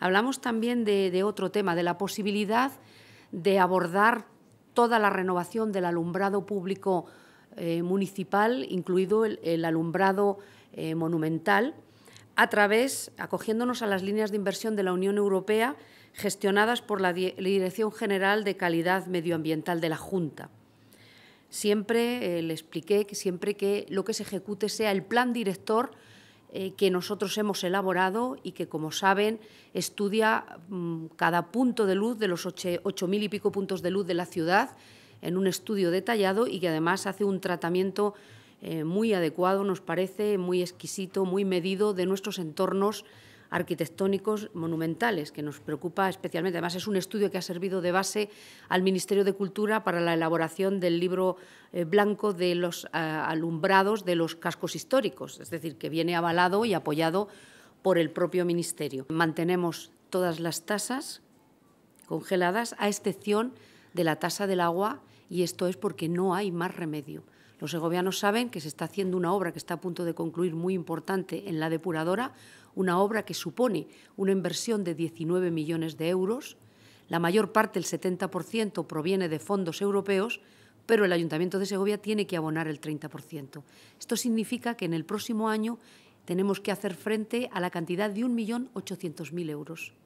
Hablamos también de, otro tema, de la posibilidad de abordar toda la renovación del alumbrado público eh, municipal, incluido el, alumbrado eh, monumental, a través, acogiéndonos a las líneas de inversión de la Unión Europea gestionadas por la, Dirección General de Calidad Medioambiental de la Junta. Siempre eh, le expliqué que siempre que lo que se ejecute sea el plan director eh, que nosotros hemos elaborado y que, como saben, estudia mm, cada punto de luz de los ocho mil y pico puntos de luz de la ciudad en un estudio detallado y que además hace un tratamiento eh, muy adecuado, nos parece, muy exquisito, muy medido de nuestros entornos arquitectónicos monumentales, que nos preocupa especialmente. Además, es un estudio que ha servido de base al Ministerio de Cultura para la elaboración del libro eh, blanco de los eh, alumbrados de los cascos históricos, es decir, que viene avalado y apoyado por el propio Ministerio. Mantenemos todas las tasas congeladas, a excepción de la tasa del agua, y esto es porque no hay más remedio. Los segovianos saben que se está haciendo una obra que está a punto de concluir muy importante en la depuradora, una obra que supone una inversión de 19 millones de euros. La mayor parte, el 70%, proviene de fondos europeos, pero el Ayuntamiento de Segovia tiene que abonar el 30%. Esto significa que en el próximo año tenemos que hacer frente a la cantidad de 1.800.000 euros.